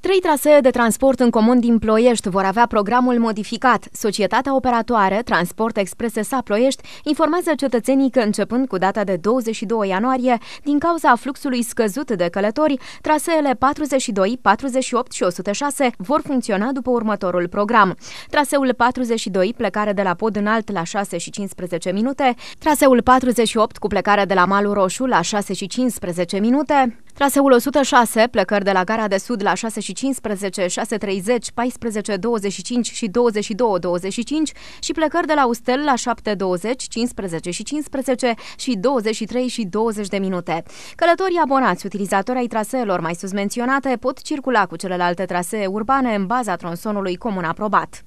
Trei trasee de transport în comun din Ploiești vor avea programul modificat. Societatea operatoare Transport Exprese SA Ploiești informează cetățenii că începând cu data de 22 ianuarie, din cauza fluxului scăzut de călători, traseele 42, 48 și 106 vor funcționa după următorul program. Traseul 42 plecare de la pod înalt la 6 și 15 minute, traseul 48 cu plecare de la malul roșu la 6 și 15 minute, Traseul 106, plecări de la gara de sud la 6:15, 6.30, 14, 25 și 22, 25 și plecări de la Ustel la 7.20, 15 și 15 și 23 și 20 de minute. Călătorii abonați, utilizatori ai traseelor mai sus menționate, pot circula cu celelalte trasee urbane în baza tronsonului comun aprobat.